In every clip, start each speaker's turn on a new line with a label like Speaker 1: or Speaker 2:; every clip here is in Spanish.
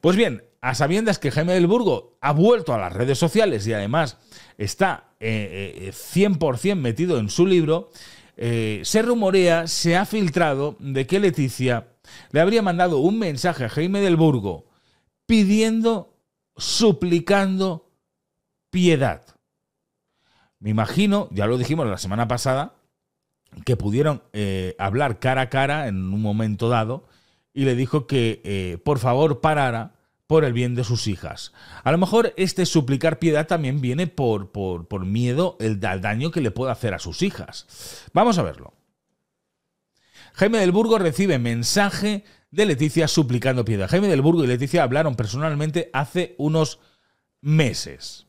Speaker 1: Pues bien, a sabiendas que Jaime del Burgo ha vuelto a las redes sociales y además está 100% eh, eh, metido en su libro, eh, se rumorea, se ha filtrado de que Leticia le habría mandado un mensaje a Jaime del Burgo pidiendo, suplicando piedad. Me imagino, ya lo dijimos la semana pasada, que pudieron hablar cara a cara en un momento dado y le dijo que eh, por favor parara por el bien de sus hijas. A lo mejor este suplicar piedad también viene por, por, miedo el, al daño que le puede hacer a sus hijas. Vamos a verlo. Jaime del Burgo recibe mensaje de Leticia suplicando piedad. Jaime del Burgo y Leticia hablaron personalmente hace unos meses.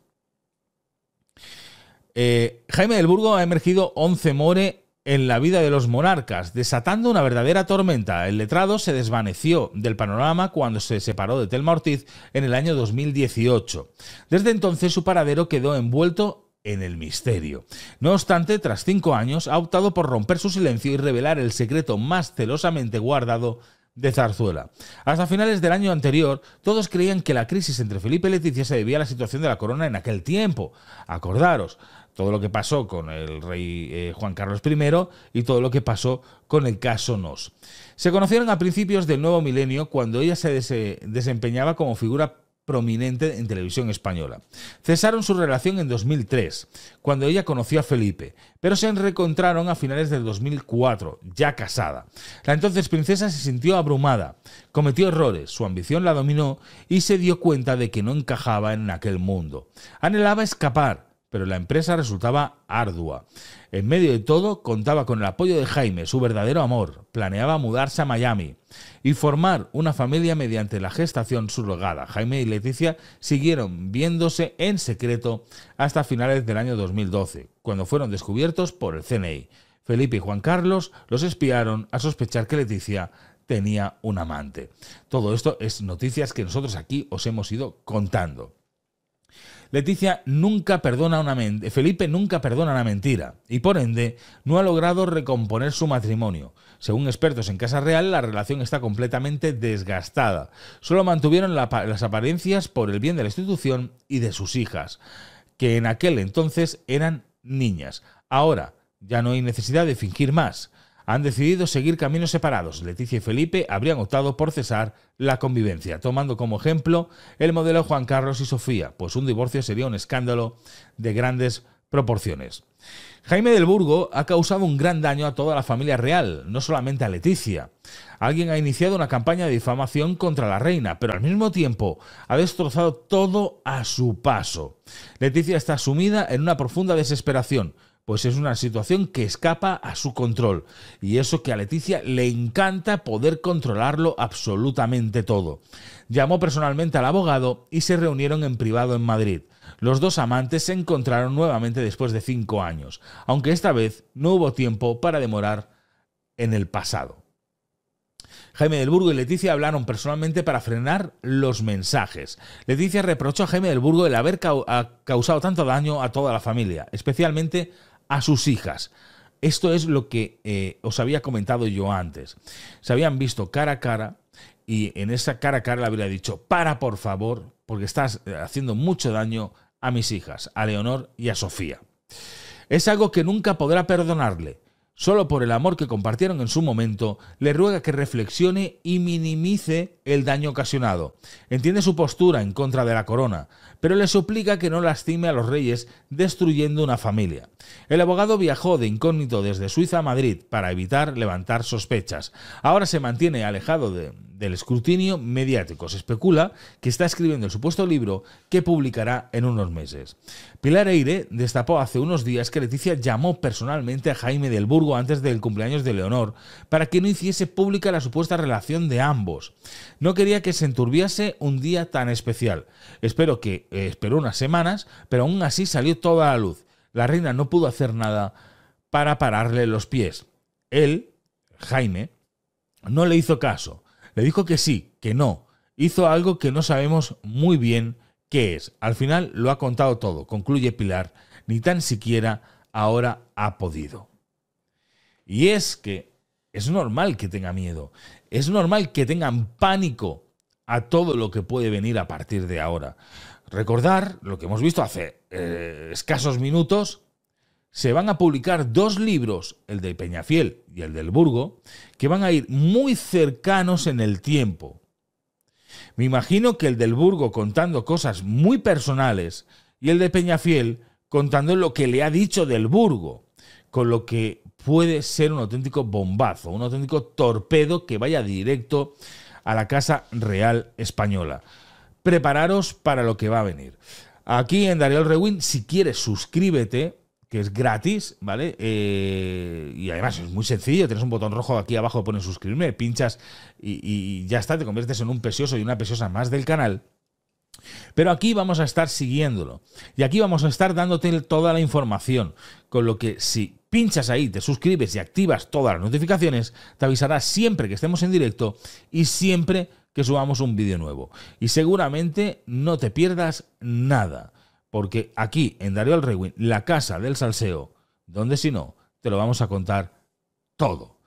Speaker 1: Eh, Jaime del Burgo ha emergido 11 more en la vida de los monarcas, desatando una verdadera tormenta. El letrado se desvaneció del panorama cuando se separó de Telma Ortiz en el año 2018. Desde entonces su paradero quedó envuelto en el misterio. No obstante, tras cinco años, ha optado por romper su silencio y revelar el secreto más celosamente guardado de Zarzuela. Hasta finales del año anterior, todos creían que la crisis entre Felipe y Leticia se debía a la situación de la corona en aquel tiempo. Acordaros, todo lo que pasó con el rey eh, Juan Carlos I y todo lo que pasó con el caso Nos. Se conocieron a principios del nuevo milenio cuando ella se desempeñaba como figura prominente en televisión española. Cesaron su relación en 2003, cuando ella conoció a Felipe, pero se reencontraron a finales del 2004, ya casada. La entonces princesa se sintió abrumada, cometió errores, su ambición la dominó y se dio cuenta de que no encajaba en aquel mundo. Anhelaba escapar, pero la empresa resultaba ardua. En medio de todo, contaba con el apoyo de Jaime, su verdadero amor. Planeaba mudarse a Miami y formar una familia mediante la gestación subrogada. Jaime y Leticia siguieron viéndose en secreto hasta finales del año 2012, cuando fueron descubiertos por el CNI. Felipe y Juan Carlos los espiaron a sospechar que Leticia tenía un amante. Todo esto es noticias que nosotros aquí os hemos ido contando. Leticia nunca perdona una Felipe nunca perdona una mentira y por ende no ha logrado recomponer su matrimonio. Según expertos en Casa Real, la relación está completamente desgastada. Solo mantuvieron las apariencias por el bien de la institución y de sus hijas, que en aquel entonces eran niñas. Ahora ya no hay necesidad de fingir más han decidido seguir caminos separados. Leticia y Felipe habrían optado por cesar la convivencia, tomando como ejemplo el modelo Juan Carlos y Sofía, pues un divorcio sería un escándalo de grandes proporciones. Jaime del Burgo ha causado un gran daño a toda la familia real, no solamente a Leticia. Alguien ha iniciado una campaña de difamación contra la reina, pero al mismo tiempo ha destrozado todo a su paso. Leticia está sumida en una profunda desesperación, pues es una situación que escapa a su control. Y eso que a Leticia le encanta poder controlarlo absolutamente todo. Llamó personalmente al abogado y se reunieron en privado en Madrid. Los dos amantes se encontraron nuevamente después de cinco años, aunque esta vez no hubo tiempo para demorar en el pasado. Jaime del Burgo y Leticia hablaron personalmente para frenar los mensajes. Leticia reprochó a Jaime del Burgo el haber causado tanto daño a toda la familia, especialmente a sus hijas. Esto es lo que eh, os había comentado yo antes. Se habían visto cara a cara y en esa cara a cara le habría dicho, para por favor, porque estás eh, haciendo mucho daño a mis hijas, a Leonor y a Sofía. Es algo que nunca podrá perdonarle solo por el amor que compartieron en su momento, le ruega que reflexione y minimice el daño ocasionado. Entiende su postura en contra de la corona, pero le suplica que no lastime a los reyes destruyendo una familia. El abogado viajó de incógnito desde Suiza a Madrid para evitar levantar sospechas. Ahora se mantiene alejado del escrutinio mediático. Se especula que está escribiendo el supuesto libro que publicará en unos meses. Pilar Eire destapó hace unos días que Leticia llamó personalmente a Jaime del Burgo antes del cumpleaños de Leonor para que no hiciese pública la supuesta relación de ambos. No quería que se enturbiase un día tan especial. Espero que eh, esperó unas semanas, pero aún así salió toda la luz. La reina no pudo hacer nada para pararle los pies. Él, Jaime, no le hizo caso. Le dijo que sí, que no. Hizo algo que no sabemos muy bien qué es. Al final lo ha contado todo, concluye Pilar, ni tan siquiera ahora ha podido. Y es que es normal que tenga miedo, es normal que tengan pánico a todo lo que puede venir a partir de ahora. Recordar lo que hemos visto hace eh, escasos minutos, se van a publicar dos libros, el de Peñafiel y el del Burgo, que van a ir muy cercanos en el tiempo. Me imagino que el del Burgo contando cosas muy personales y el de Peñafiel contando lo que le ha dicho del Burgo, con lo que puede ser un auténtico bombazo, un auténtico torpedo que vaya directo a la Casa Real Española. Prepararos para lo que va a venir. Aquí en Darío Rewind, si quieres, suscríbete, que es gratis, ¿vale? Eh, y además es muy sencillo, tienes un botón rojo aquí abajo, pone suscribirme, pinchas y, y ya está, te conviertes en un pesioso y una pesiosa más del canal. Pero aquí vamos a estar siguiéndolo. Y aquí vamos a estar dándote toda la información. Con lo que si pinchas ahí, te suscribes y activas todas las notificaciones, te avisará siempre que estemos en directo y siempre que subamos un vídeo nuevo. Y seguramente no te pierdas nada. Porque aquí en Darío El la casa del salseo, donde si no, te lo vamos a contar todo.